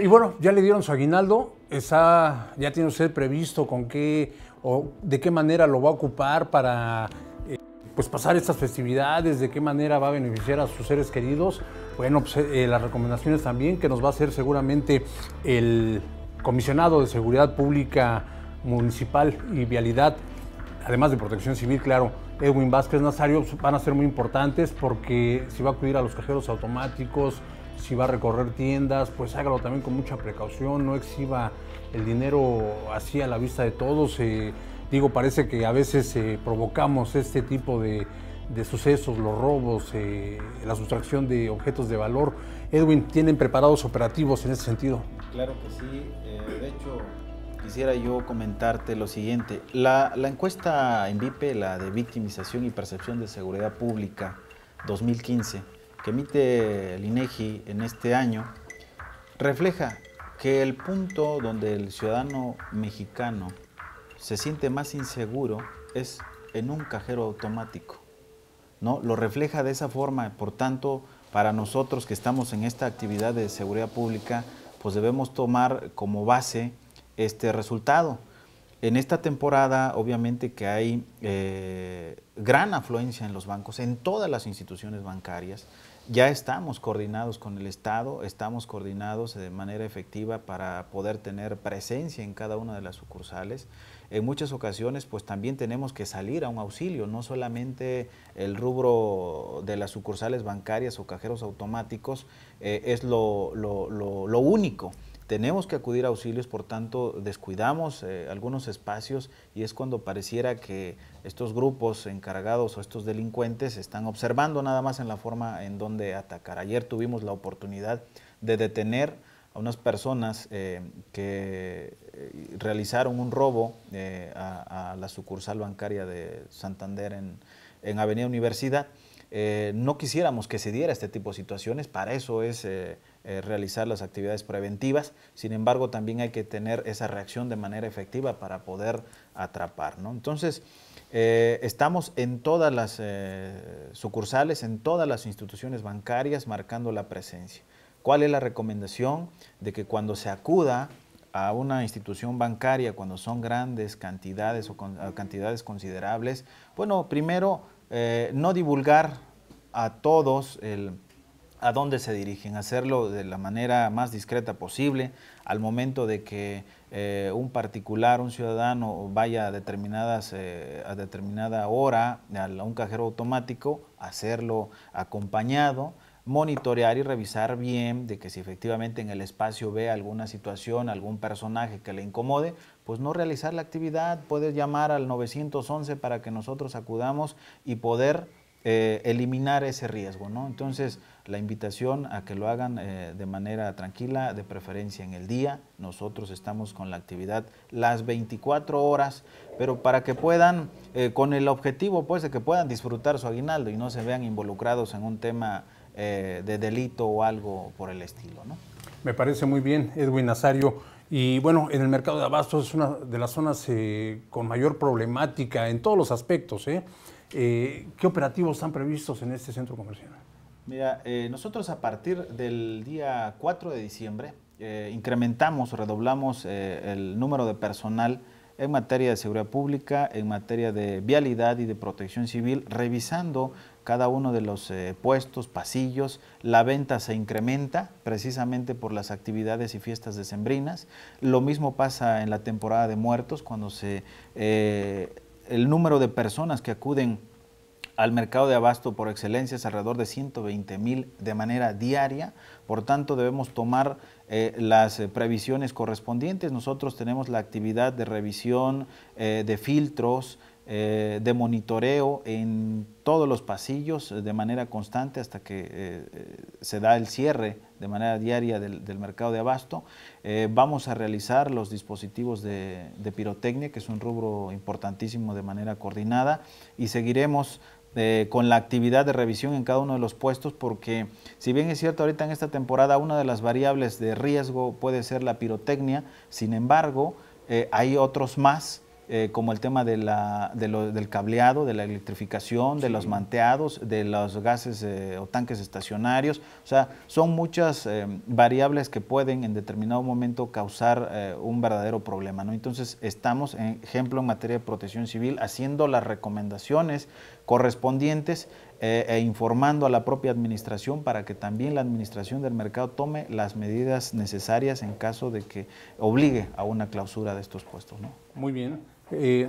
y bueno, ya le dieron su aguinaldo, ya tiene usted previsto con qué o de qué manera lo va a ocupar para eh, pues pasar estas festividades, de qué manera va a beneficiar a sus seres queridos. Bueno, pues, eh, las recomendaciones también que nos va a hacer seguramente el comisionado de Seguridad Pública Municipal y Vialidad, además de Protección Civil, claro, Edwin Vázquez Nazario, van a ser muy importantes porque si va a acudir a los cajeros automáticos, si va a recorrer tiendas, pues hágalo también con mucha precaución, no exhiba el dinero así a la vista de todos. Eh, digo, parece que a veces eh, provocamos este tipo de, sucesos, los robos, eh, la sustracción de objetos de valor. Edwin, ¿tienen preparados operativos en ese sentido? Claro que sí. de hecho, quisiera yo comentarte lo siguiente. La, la encuesta en VIPE, la de victimización y percepción de seguridad pública 2015, que emite el INEGI e en este año refleja que el punto donde el ciudadano mexicano se siente más inseguro es en un cajero automático. ¿no? Lo refleja de esa forma, por tanto, para nosotros que estamos en esta actividad de seguridad pública, pues debemos tomar como base este resultado. En esta temporada, obviamente que hay eh, gran afluencia en los bancos, en todas las instituciones bancarias, ya estamos coordinados con el Estado, estamos coordinados de manera efectiva para poder tener presencia en cada una de las sucursales. En muchas ocasiones, pues también tenemos que salir a un auxilio, no solamente el rubro de las sucursales bancarias o cajeros automáticos eh, es lo, lo, lo único tenemos que acudir a auxilios, por tanto descuidamos eh, algunos espacios y es cuando pareciera que estos grupos encargados o estos delincuentes están observando nada más en la forma en donde atacar. Ayer tuvimos la oportunidad de detener a unas personas eh, que eh, realizaron un robo a, la sucursal bancaria de Santander en, en Avenida Universidad. no quisiéramos que se diera este tipo de situaciones, para eso es eh, realizar las actividades preventivas. Sin embargo, también hay que tener esa reacción de manera efectiva para poder atrapar. ¿no? Entonces, eh, estamos en todas las eh, sucursales, en todas las instituciones bancarias marcando la presencia. ¿Cuál es la recomendación? De que cuando se acuda a una institución bancaria, cuando son grandes cantidades o cantidades considerables, bueno, primero, no divulgar a todos el a dónde se dirigen, hacerlo de la manera más discreta posible al momento de que eh, un particular, un ciudadano vaya a, determinadas, eh, a determinada hora a un cajero automático, hacerlo acompañado, monitorear y revisar bien de que si efectivamente en el espacio ve alguna situación, algún personaje que le incomode, pues no realizar la actividad, puedes llamar al 911 para que nosotros acudamos y poder eh, eliminar ese riesgo, ¿no? Entonces, la invitación a que lo hagan eh, de manera tranquila, de preferencia en el día. Nosotros estamos con la actividad las 24 horas, pero para que puedan, eh, con el objetivo pues de que puedan disfrutar su aguinaldo y no se vean involucrados en un tema de delito o algo por el estilo. ¿no? Me parece muy bien, Edwin Nazario. Y bueno, en el mercado de abastos es una de las zonas con mayor problemática en todos los aspectos, ¿eh? Eh, ¿Qué operativos están previstos en este centro comercial? Mira, eh, nosotros a partir del día 4 de diciembre eh, incrementamos, redoblamos el número de personal en materia de seguridad pública, en materia de vialidad y de protección civil, revisando cada uno de los puestos, pasillos, la venta se incrementa precisamente por las actividades y fiestas decembrinas. Lo mismo pasa en la temporada de muertos, cuando se el número de personas que acuden al mercado de abasto por excelencia es alrededor de 120 mil de manera diaria. Por tanto, debemos tomar eh, las eh, previsiones correspondientes. Nosotros tenemos la actividad de revisión eh, de filtros, eh, de monitoreo en todos los pasillos de manera constante hasta que eh, eh, se da el cierre de manera diaria del, mercado de abasto. vamos a realizar los dispositivos de, de, pirotecnia, que es un rubro importantísimo de manera coordinada, y seguiremos con la actividad de revisión en cada uno de los puestos, porque si bien es cierto, ahorita en esta temporada una de las variables de riesgo puede ser la pirotecnia, sin embargo, hay otros más eh, como el tema de la, del cableado, de la electrificación, de los manteados, de los gases eh, o tanques estacionarios. O sea, son muchas eh, variables que pueden en determinado momento causar un verdadero problema. ¿no? Entonces, estamos, en ejemplo, en materia de protección civil, haciendo las recomendaciones correspondientes eh, e informando a la propia administración para que también la administración del mercado tome las medidas necesarias en caso de que obligue a una clausura de estos puestos. ¿no? Muy bien. Eh,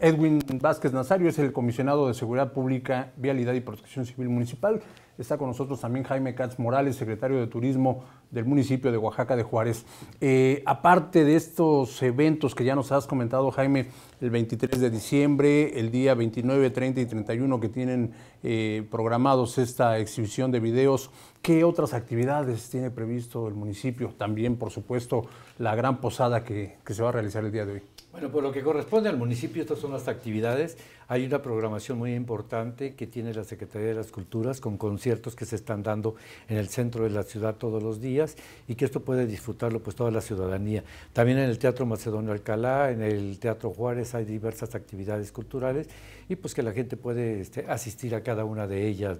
Edwin Vázquez Nazario es el comisionado de Seguridad Pública, Vialidad y Protección Civil Municipal. Está con nosotros también Jaime Katz Morales, secretario de Turismo del municipio de Oaxaca de Juárez. Eh, aparte de estos eventos que ya nos has comentado, Jaime, el 23 de diciembre, el día 29, 30 y 31 que tienen eh, programados esta exhibición de videos, ¿qué otras actividades tiene previsto el municipio? También, por supuesto, la gran posada que se va a realizar el día de hoy. Bueno, por lo que corresponde al municipio, estas son las actividades. Hay una programación muy importante que tiene la Secretaría de las Culturas con conciertos que se están dando en el centro de la ciudad todos los días y que esto puede disfrutarlo pues toda la ciudadanía. También en el Teatro Macedonio Alcalá, en el Teatro Juárez hay diversas actividades culturales y pues que la gente puede este, asistir a cada una de ellas.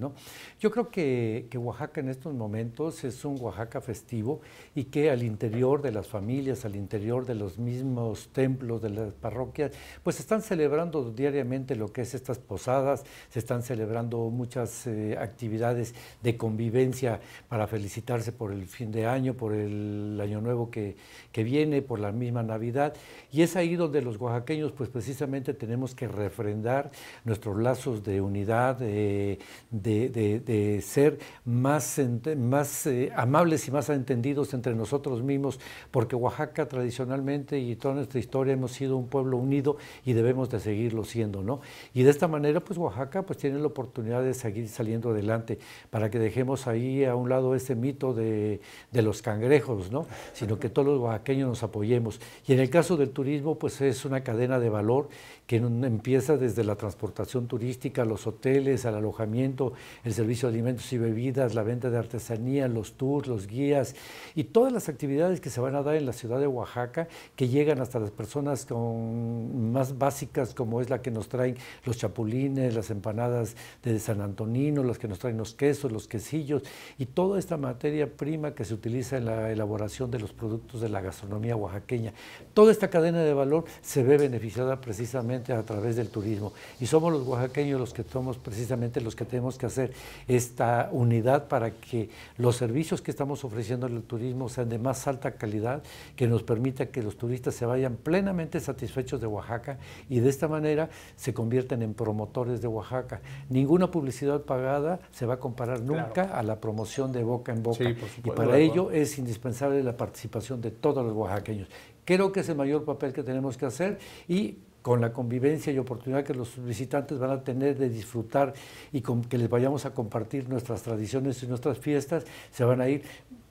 Yo creo que, que Oaxaca en estos momentos es un Oaxaca festivo y que al interior de las familias, al interior de los mismos templos, de las parroquias, pues están celebrando diariamente lo que es estas posadas, se están celebrando muchas eh, actividades de convivencia para felicitarse por el fin de año, por el año nuevo que, viene, por la misma Navidad. Y es ahí donde los oaxaqueños, pues precisamente tenemos que refrendar nuestros lazos de unidad, eh, de, ser más, más eh, amables y más entendidos entre nosotros mismos, porque Oaxaca tradicionalmente y toda nuestra historia hemos sido un pueblo unido y debemos de seguirlo siendo, ¿no? Y de esta manera, pues Oaxaca pues, tiene la oportunidad de seguir saliendo adelante, para que dejemos ahí a un lado ese mito de, los cangrejos, ¿no? sino que todos los oaxaqueños nos apoyemos. Y en el caso del turismo, pues es una cadena de valor que empieza desde la transportación turística, los hoteles, el alojamiento, el servicio de alimentos y bebidas, la venta de artesanía, los tours, los guías y todas las actividades que se van a dar en la ciudad de Oaxaca que llegan hasta las personas más básicas como es la que nos traen los chapulines, las empanadas de San Antonino, las que nos traen los quesos, los quesillos y toda esta materia prima que se utiliza en la elaboración de los productos de la gastronomía oaxaqueña. Toda esta cadena de valor se ve beneficiada precisamente a través del turismo y somos los oaxaqueños los que somos precisamente los que tenemos que hacer esta unidad para que los servicios que estamos ofreciendo al turismo sean de más alta calidad, que nos permita que los turistas se vayan plenamente satisfechos de Oaxaca y de esta manera se convierta convierten en promotores de Oaxaca. Ninguna publicidad pagada se va a comparar nunca a la promoción de boca en boca. y para ello es indispensable la participación de todos los oaxaqueños. Creo que es el mayor papel que tenemos que hacer y con la convivencia y oportunidad que los visitantes van a tener de disfrutar y con, que les vayamos a compartir nuestras tradiciones y nuestras fiestas, se van a ir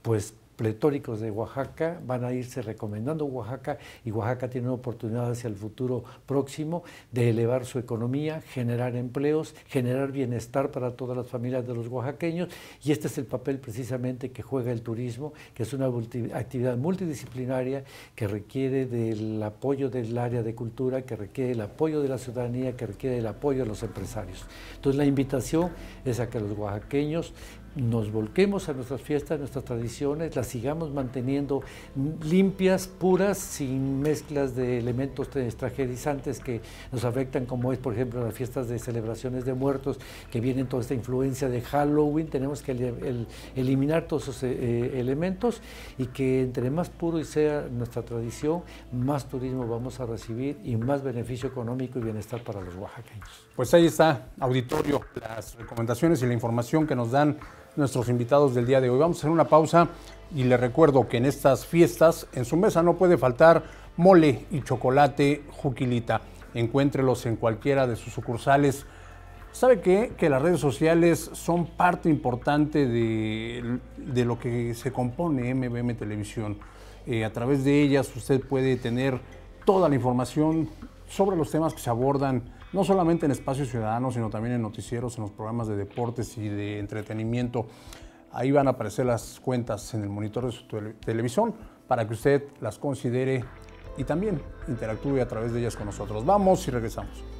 pues pletóricos de Oaxaca, van a irse recomendando Oaxaca y Oaxaca tiene una oportunidad hacia el futuro próximo de elevar su economía, generar empleos, generar bienestar para todas las familias de los oaxaqueños y este es el papel precisamente que juega el turismo, que es una actividad multidisciplinaria que requiere del apoyo del área de cultura, que requiere el apoyo de la ciudadanía, que requiere el apoyo de los empresarios. Entonces la invitación es a que los oaxaqueños nos volquemos a nuestras fiestas, nuestras tradiciones, las sigamos manteniendo limpias, puras, sin mezclas de elementos extrajerizantes que nos afectan, como es, por ejemplo, las fiestas de celebraciones de muertos, que vienen toda esta influencia de Halloween. Tenemos que eliminar todos esos eh, eh, elementos y que entre más puro y sea nuestra tradición, más turismo vamos a recibir y más beneficio económico y bienestar para los oaxaqueños. Pues ahí está, auditorio, las recomendaciones y la información que nos dan nuestros invitados del día de hoy. Vamos a hacer una pausa. Y le recuerdo que en estas fiestas en su mesa no puede faltar mole y chocolate Juquilita. Encuéntrelos en cualquiera de sus sucursales. ¿Sabe Que las redes sociales son parte importante de, lo que se compone MBM Televisión. Eh, a través de ellas usted puede tener toda la información sobre los temas que se abordan, no solamente en espacios ciudadanos, sino también en noticieros, en los programas de deportes y de entretenimiento. Ahí van a aparecer las cuentas en el monitor de su televisión para que usted las considere y también interactúe a través de ellas con nosotros. Vamos y regresamos.